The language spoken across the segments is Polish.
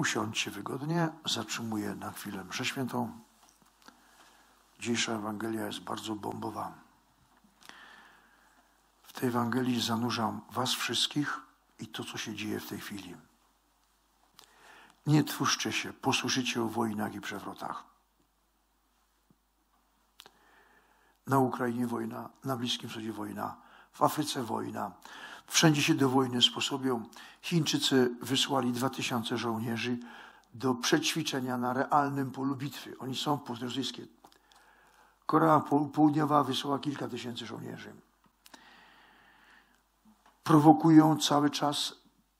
Usiądźcie wygodnie, zatrzymuję na chwilę mszę świętą. Dzisiejsza Ewangelia jest bardzo bombowa. W tej Ewangelii zanurzam Was wszystkich i to, co się dzieje w tej chwili. Nie twórzcie się, posłyszycie o wojnach i przewrotach. Na Ukrainie wojna, na Bliskim Wschodzie wojna, w Afryce wojna, Wszędzie się do wojny sposobią. Chińczycy wysłali 2000 żołnierzy do przećwiczenia na realnym polu bitwy. Oni są rosyjskie. Korea Południowa wysłała kilka tysięcy żołnierzy. Prowokują cały czas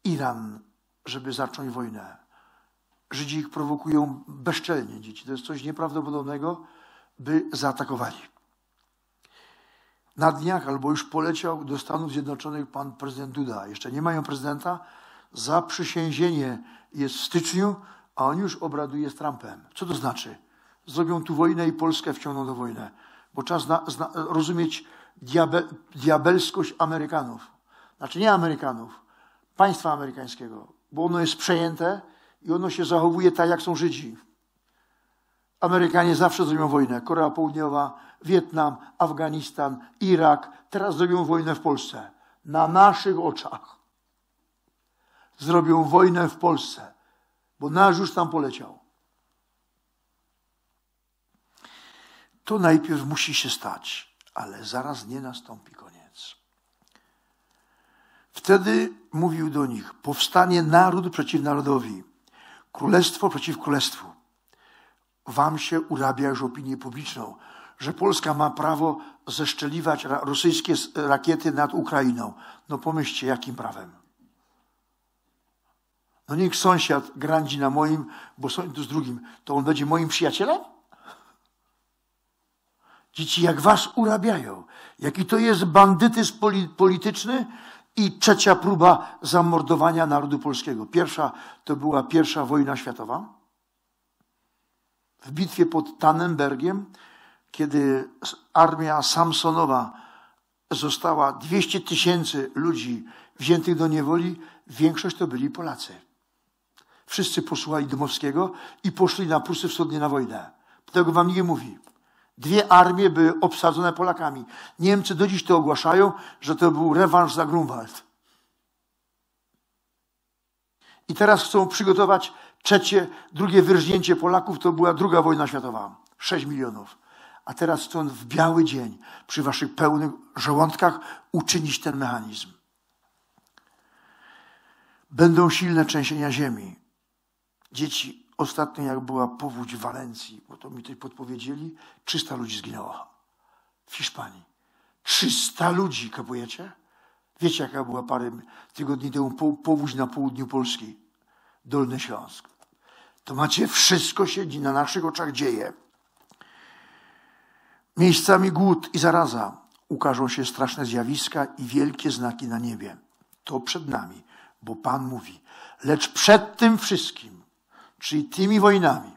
Iran, żeby zacząć wojnę. Żydzi ich prowokują bezczelnie, dzieci. To jest coś nieprawdopodobnego, by zaatakowali na dniach albo już poleciał do Stanów Zjednoczonych pan prezydent Duda. Jeszcze nie mają prezydenta. Zaprzysiężenie jest w styczniu, a on już obraduje z Trumpem. Co to znaczy? Zrobią tu wojnę i Polskę wciągną do wojny. Bo trzeba na zna, rozumieć diabe, diabelskość Amerykanów. Znaczy nie Amerykanów, państwa amerykańskiego. Bo ono jest przejęte i ono się zachowuje tak, jak są Żydzi. Amerykanie zawsze zrobią wojnę. Korea Południowa, Wietnam, Afganistan, Irak, teraz zrobią wojnę w Polsce. Na naszych oczach zrobią wojnę w Polsce, bo nasz już tam poleciał. To najpierw musi się stać, ale zaraz nie nastąpi koniec. Wtedy mówił do nich: Powstanie naród przeciw narodowi, królestwo przeciw królestwu. Wam się urabia już opinię publiczną że Polska ma prawo zeszczeliwać rosyjskie rakiety nad Ukrainą. No pomyślcie, jakim prawem. No niech sąsiad grandzi na moim, bo z drugim, to on będzie moim przyjacielem? Dzieci jak was urabiają. Jaki to jest bandytyzm polityczny i trzecia próba zamordowania narodu polskiego. Pierwsza to była pierwsza wojna światowa. W bitwie pod Tannenbergiem kiedy armia Samsonowa została 200 tysięcy ludzi wziętych do niewoli, większość to byli Polacy. Wszyscy posłuchali Dmowskiego i poszli na Prusy Wschodnie na wojnę. Tego wam nie mówi. Dwie armie były obsadzone Polakami. Niemcy do dziś to ogłaszają, że to był rewanż za Grunwald. I teraz chcą przygotować trzecie, drugie wyrżnięcie Polaków, to była druga wojna światowa. 6 milionów a teraz stąd w biały dzień przy waszych pełnych żołądkach uczynić ten mechanizm. Będą silne trzęsienia ziemi. Dzieci, ostatnio jak była powódź w Walencji, bo to mi tutaj podpowiedzieli, 300 ludzi zginęło w Hiszpanii. 300 ludzi, kapujecie? Wiecie, jaka była parę tygodni temu powódź na południu Polski, Dolny Śląsk. To macie, wszystko się na naszych oczach dzieje. Miejscami głód i zaraza ukażą się straszne zjawiska i wielkie znaki na niebie. To przed nami, bo Pan mówi, lecz przed tym wszystkim, czyli tymi wojnami,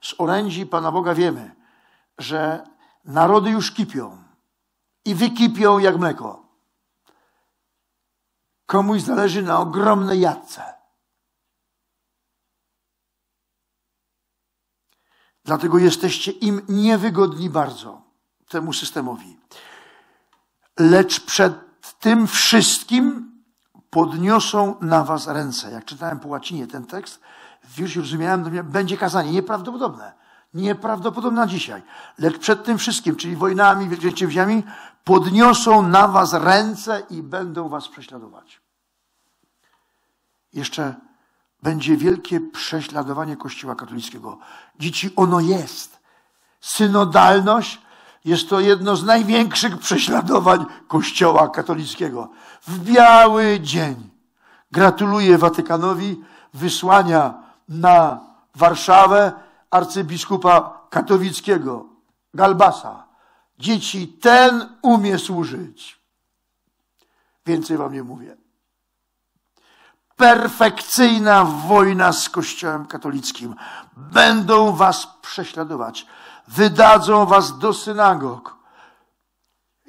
z orędzi Pana Boga wiemy, że narody już kipią i wykipią jak mleko. Komuś zależy na ogromnej jadce. Dlatego jesteście im niewygodni bardzo, temu systemowi. Lecz przed tym wszystkim podniosą na was ręce. Jak czytałem po łacinie ten tekst, już rozumiałem, będzie kazanie nieprawdopodobne. Nieprawdopodobne dzisiaj. Lecz przed tym wszystkim, czyli wojnami, wielkieciewziami, podniosą na was ręce i będą was prześladować. Jeszcze będzie wielkie prześladowanie Kościoła katolickiego. Dzieci ono jest. Synodalność jest to jedno z największych prześladowań Kościoła katolickiego. W biały dzień gratuluję Watykanowi wysłania na Warszawę arcybiskupa katowickiego, Galbasa. Dzieci ten umie służyć. Więcej wam nie mówię perfekcyjna wojna z Kościołem katolickim. Będą was prześladować. Wydadzą was do synagog.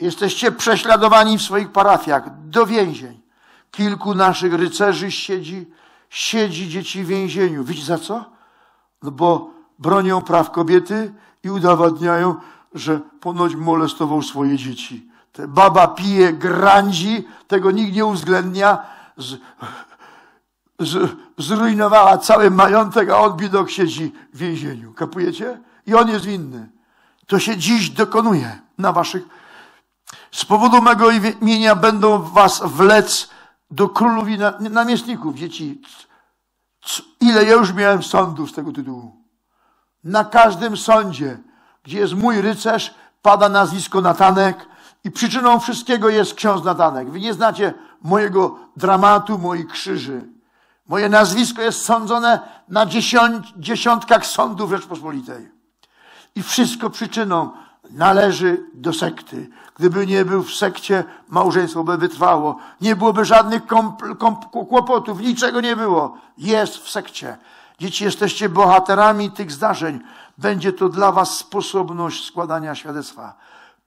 Jesteście prześladowani w swoich parafiach, do więzień. Kilku naszych rycerzy siedzi, siedzi dzieci w więzieniu. Widzicie za co? No bo bronią praw kobiety i udowadniają, że ponoć molestował swoje dzieci. Te baba pije, grandzi, tego nikt nie uwzględnia. Z, zrujnowała cały majątek, a on widok siedzi w więzieniu. Kapujecie? I on jest winny. To się dziś dokonuje na waszych. Z powodu mego imienia będą was wlec do królów i na, namiestników, dzieci. Ile ja już miałem sądu z tego tytułu? Na każdym sądzie, gdzie jest mój rycerz, pada nazwisko Natanek i przyczyną wszystkiego jest ksiądz Natanek. Wy nie znacie mojego dramatu, moich krzyży. Moje nazwisko jest sądzone na dziesiątkach sądów Rzeczpospolitej. I wszystko przyczyną należy do sekty. Gdyby nie był w sekcie, małżeństwo by wytrwało. Nie byłoby żadnych kłopotów, niczego nie było. Jest w sekcie. Dzieci, jesteście bohaterami tych zdarzeń. Będzie to dla was sposobność składania świadectwa.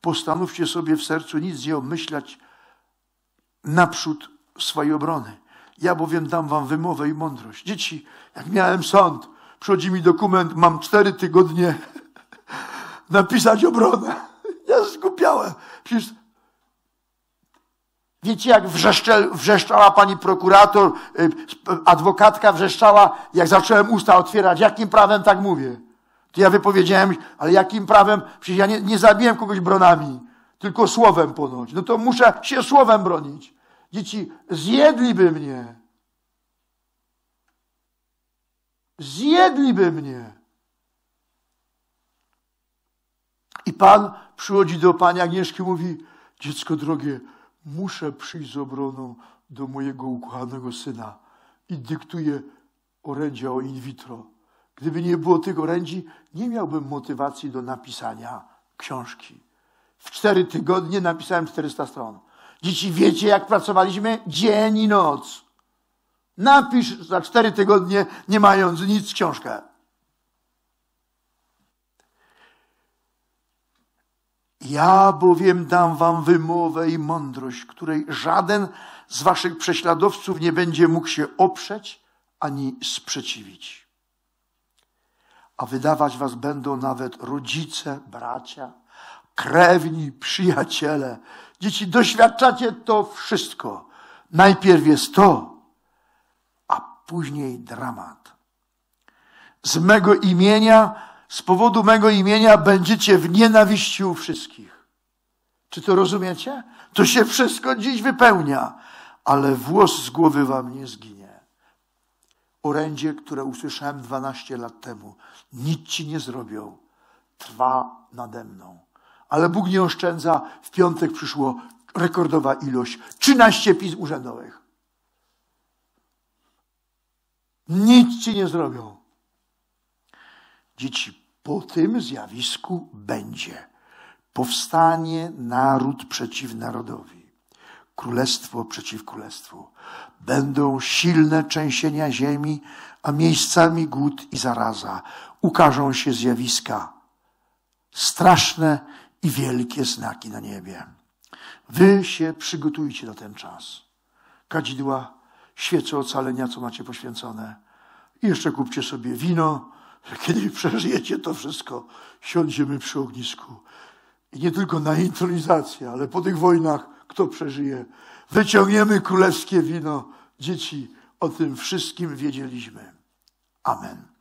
Postanówcie sobie w sercu nic nie obmyślać naprzód swojej obrony. Ja bowiem dam wam wymowę i mądrość. Dzieci, jak miałem sąd, przychodzi mi dokument, mam cztery tygodnie napisać obronę. Ja zgubiałem. Przecież Wiecie, jak wrzeszczała pani prokurator, y, adwokatka wrzeszczała, jak zacząłem usta otwierać, jakim prawem tak mówię? To ja wypowiedziałem, ale jakim prawem? Przecież ja nie, nie zabiłem kogoś bronami, tylko słowem ponoć. No to muszę się słowem bronić. Dzieci, zjedliby mnie. Zjedliby mnie. I Pan przychodzi do Pani Agnieszki i mówi, dziecko drogie, muszę przyjść z obroną do mojego ukochanego syna i dyktuje orędzia o in vitro. Gdyby nie było tych orędzi, nie miałbym motywacji do napisania książki. W cztery tygodnie napisałem 400 stron. Dzieci, wiecie, jak pracowaliśmy dzień i noc. Napisz za cztery tygodnie, nie mając nic, książkę. Ja bowiem dam wam wymowę i mądrość, której żaden z waszych prześladowców nie będzie mógł się oprzeć ani sprzeciwić. A wydawać was będą nawet rodzice, bracia, krewni, przyjaciele, Dzieci, doświadczacie to wszystko. Najpierw jest to, a później dramat. Z mego imienia, z powodu mego imienia będziecie w nienawiści u wszystkich. Czy to rozumiecie? To się wszystko dziś wypełnia, ale włos z głowy wam nie zginie. Orędzie, które usłyszałem 12 lat temu, nic ci nie zrobią, trwa nade mną. Ale Bóg nie oszczędza. W piątek przyszło rekordowa ilość 13 pism urzędowych. Nic ci nie zrobią. Dzieci, po tym zjawisku będzie powstanie naród przeciw narodowi, królestwo przeciw królestwu. Będą silne trzęsienia ziemi, a miejscami głód i zaraza. Ukażą się zjawiska straszne i wielkie znaki na niebie. Wy się przygotujcie na ten czas. Kadzidła, świece ocalenia, co macie poświęcone. I jeszcze kupcie sobie wino, kiedy przeżyjecie to wszystko, siądziemy przy ognisku. I nie tylko na intronizację, ale po tych wojnach, kto przeżyje, wyciągniemy królewskie wino. Dzieci, o tym wszystkim wiedzieliśmy. Amen.